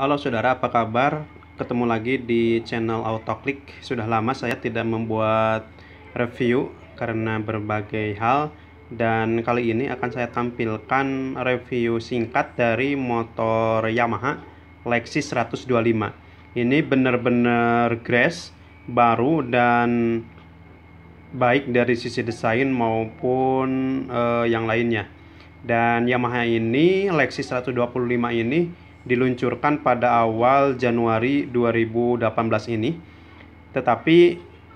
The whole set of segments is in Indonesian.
Halo saudara, apa kabar? Ketemu lagi di channel Autoclick. Sudah lama saya tidak membuat review karena berbagai hal dan kali ini akan saya tampilkan review singkat dari motor Yamaha Lexus 125. Ini benar-benar grass, baru dan baik dari sisi desain maupun uh, yang lainnya. Dan Yamaha ini Lexus 125 ini diluncurkan pada awal Januari 2018 ini. Tetapi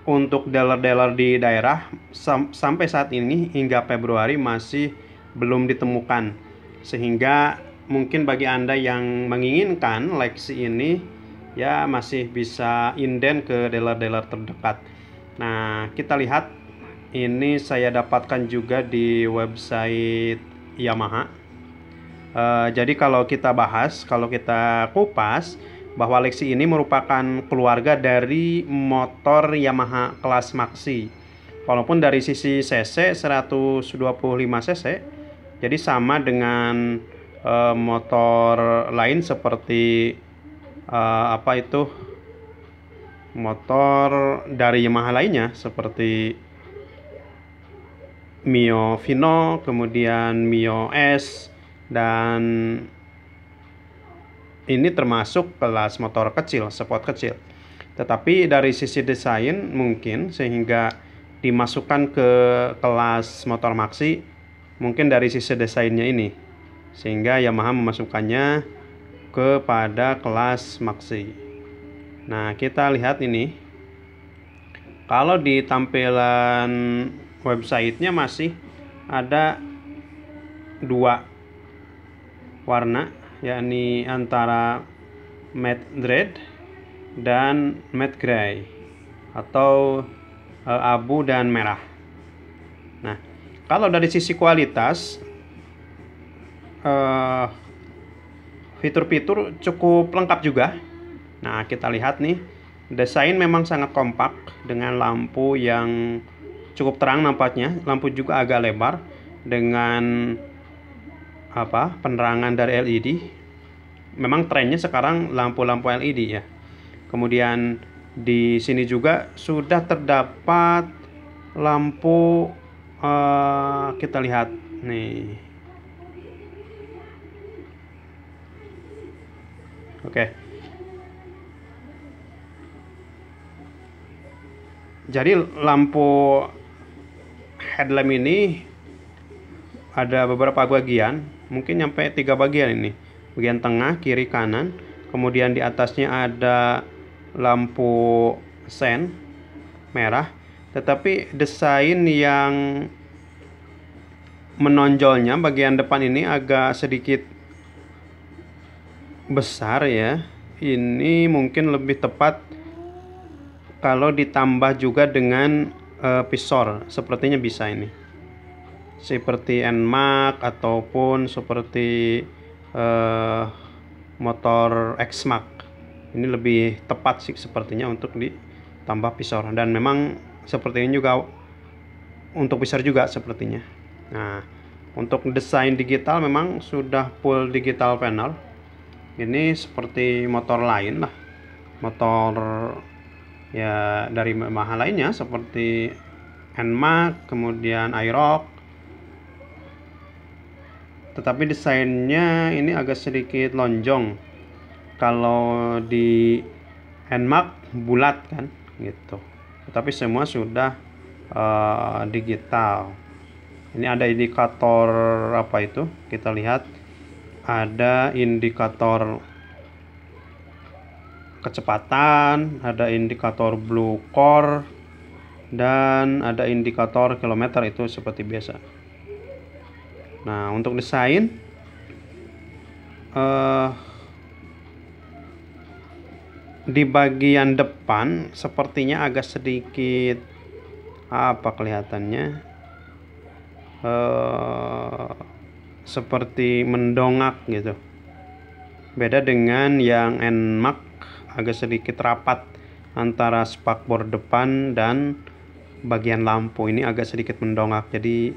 untuk dealer-dealer di daerah sam sampai saat ini hingga Februari masih belum ditemukan. Sehingga mungkin bagi Anda yang menginginkan Lexi ini ya masih bisa inden ke dealer-dealer terdekat. Nah, kita lihat ini saya dapatkan juga di website Yamaha Uh, jadi kalau kita bahas, kalau kita kupas bahwa Lexi ini merupakan keluarga dari motor Yamaha kelas Maxi. Walaupun dari sisi cc 125 cc, jadi sama dengan uh, motor lain seperti uh, apa itu motor dari Yamaha lainnya seperti Mio Vino, kemudian Mio S, dan ini termasuk kelas motor kecil, sport kecil. Tetapi dari sisi desain mungkin sehingga dimasukkan ke kelas motor maxi mungkin dari sisi desainnya ini sehingga Yamaha memasukkannya kepada kelas maxi. Nah, kita lihat ini. Kalau di tampilan websitenya masih ada dua warna yakni antara matte red dan matte gray atau e, abu dan merah. Nah, kalau dari sisi kualitas fitur eh, fitur-fitur cukup lengkap juga. Nah, kita lihat nih desain memang sangat kompak dengan lampu yang cukup terang nampaknya. Lampu juga agak lebar dengan apa penerangan dari LED memang trennya sekarang lampu-lampu LED ya kemudian di sini juga sudah terdapat lampu uh, kita lihat nih oke okay. jadi lampu headlamp ini ada beberapa bagian mungkin nyampe tiga bagian ini bagian tengah kiri kanan kemudian di atasnya ada lampu sen merah tetapi desain yang menonjolnya bagian depan ini agak sedikit besar ya ini mungkin lebih tepat kalau ditambah juga dengan uh, eh, pisor sepertinya bisa ini seperti Nmax ataupun seperti eh, motor Xmax ini lebih tepat sih sepertinya untuk ditambah pisau dan memang seperti ini juga untuk pisau juga sepertinya nah untuk desain digital memang sudah full digital panel ini seperti motor lain lah motor ya dari Yamaha lainnya seperti Nmax kemudian Aerox tetapi desainnya ini agak sedikit lonjong kalau di handmark bulat kan gitu tetapi semua sudah uh, digital ini ada indikator apa itu kita lihat ada indikator kecepatan ada indikator blue core dan ada indikator kilometer itu seperti biasa Nah, untuk desain uh, di bagian depan sepertinya agak sedikit apa kelihatannya uh, seperti mendongak gitu beda dengan yang nmax agak sedikit rapat antara spakbor depan dan bagian lampu ini agak sedikit mendongak jadi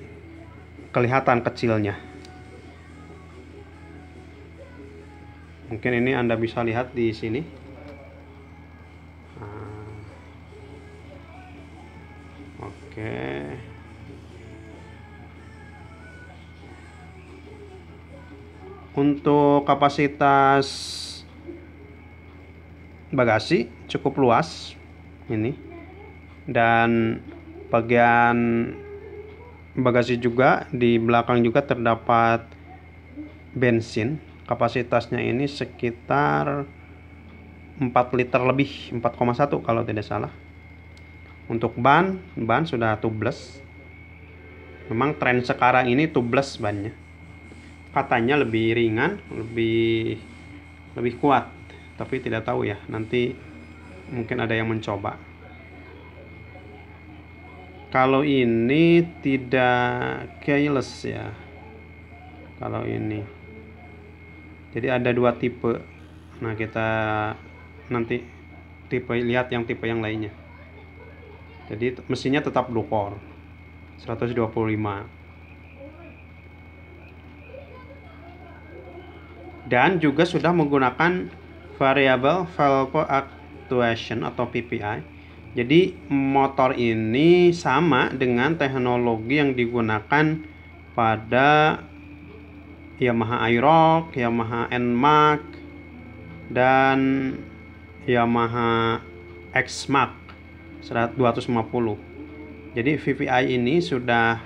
kelihatan kecilnya mungkin ini anda bisa lihat di sini ah. oke untuk kapasitas bagasi cukup luas ini dan bagian bagasi juga di belakang juga terdapat bensin kapasitasnya ini sekitar 4 liter lebih 4,1 kalau tidak salah untuk ban ban sudah tubeless memang tren sekarang ini tubeless bannya katanya lebih ringan lebih lebih kuat tapi tidak tahu ya nanti mungkin ada yang mencoba kalau ini tidak keyless ya kalau ini jadi ada dua tipe nah kita nanti tipe lihat yang tipe yang lainnya jadi mesinnya tetap core 125 dan juga sudah menggunakan variable valve actuation atau PPI jadi motor ini sama dengan teknologi yang digunakan pada Yamaha Aerox, Yamaha Nmax, dan Yamaha Xmax 250. Jadi VVI ini sudah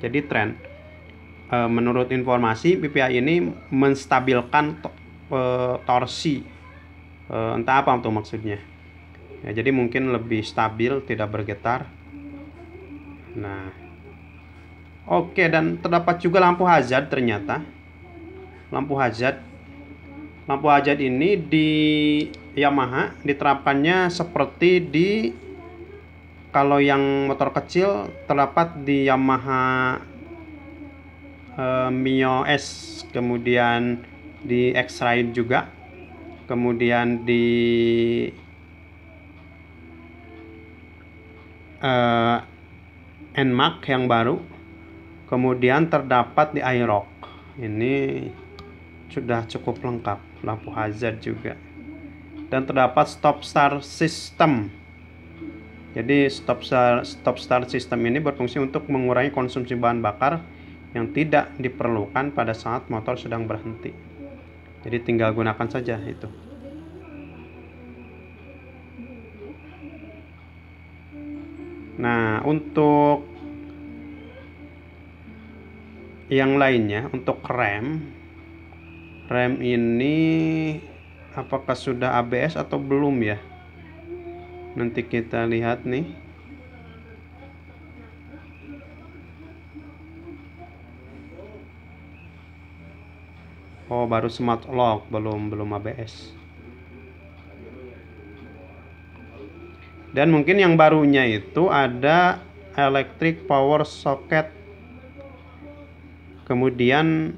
jadi tren. E, menurut informasi VVI ini menstabilkan e, torsi. E, entah apa untuk maksudnya ya, jadi mungkin lebih stabil tidak bergetar nah oke dan terdapat juga lampu hazard ternyata lampu hazard lampu hazard ini di Yamaha diterapkannya seperti di kalau yang motor kecil terdapat di Yamaha eh, Mio S kemudian di X-Ride juga kemudian di uh, eh, Nmax yang baru kemudian terdapat di Aerox ini sudah cukup lengkap lampu hazard juga dan terdapat stop start system jadi stop start, stop start system ini berfungsi untuk mengurangi konsumsi bahan bakar yang tidak diperlukan pada saat motor sedang berhenti jadi tinggal gunakan saja itu Nah, untuk yang lainnya, untuk rem, rem ini apakah sudah ABS atau belum ya? Nanti kita lihat nih. Oh, baru smart lock, belum belum ABS. dan mungkin yang barunya itu ada electric power socket kemudian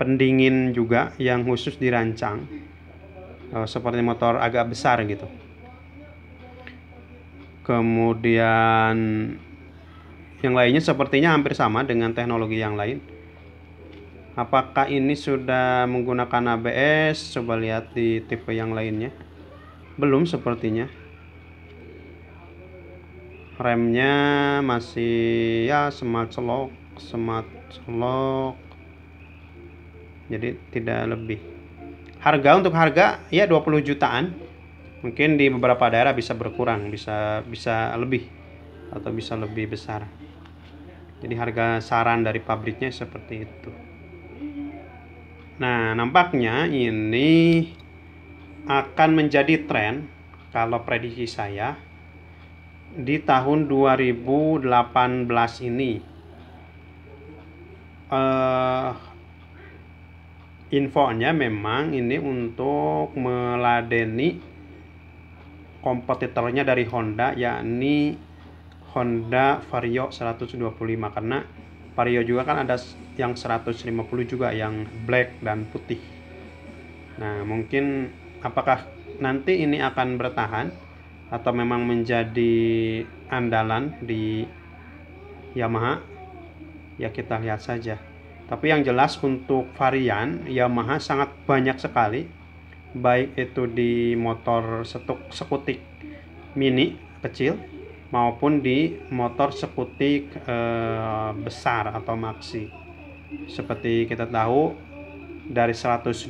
pendingin juga yang khusus dirancang oh, seperti motor agak besar gitu kemudian yang lainnya sepertinya hampir sama dengan teknologi yang lain apakah ini sudah menggunakan ABS coba lihat di tipe yang lainnya belum sepertinya remnya masih ya semat selok semat selok jadi tidak lebih harga untuk harga ya 20 jutaan mungkin di beberapa daerah bisa berkurang bisa bisa lebih atau bisa lebih besar jadi harga saran dari pabriknya seperti itu nah nampaknya ini akan menjadi tren kalau prediksi saya di tahun 2018 ini uh, infonya memang ini untuk meladeni kompetitornya dari Honda yakni Honda Vario 125 karena Vario juga kan ada yang 150 juga yang black dan putih nah mungkin apakah nanti ini akan bertahan atau memang menjadi andalan di Yamaha ya kita lihat saja tapi yang jelas untuk varian Yamaha sangat banyak sekali baik itu di motor setuk sekutik mini kecil maupun di motor sekutik e, besar atau maxi seperti kita tahu dari 125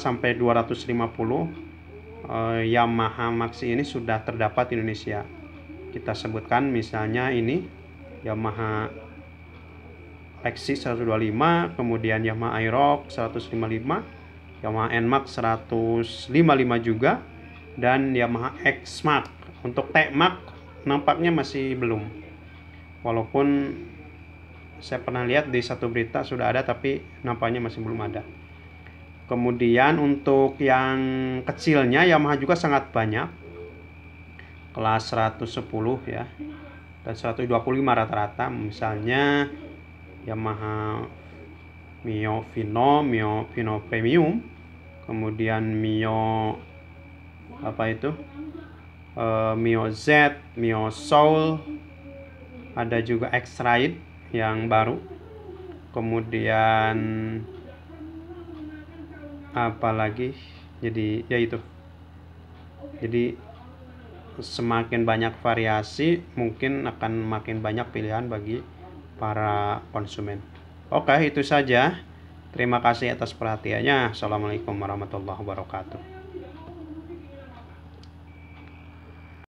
sampai 250 uh, Yamaha Maxi ini sudah terdapat di Indonesia. Kita sebutkan misalnya ini Yamaha Lexis 125, kemudian Yamaha Aerox 155, Yamaha Nmax 155 juga, dan Yamaha Xmax. Untuk Tmax nampaknya masih belum. Walaupun saya pernah lihat di satu berita sudah ada tapi nampaknya masih belum ada. Kemudian untuk yang kecilnya Yamaha juga sangat banyak. Kelas 110 ya. Dan 125 rata-rata misalnya Yamaha Mio Vino, Mio Vino Premium, kemudian Mio apa itu? E, Mio Z, Mio Soul, ada juga X-Ride yang baru. Kemudian apalagi jadi ya itu jadi semakin banyak variasi mungkin akan makin banyak pilihan bagi para konsumen oke itu saja terima kasih atas perhatiannya assalamualaikum warahmatullahi wabarakatuh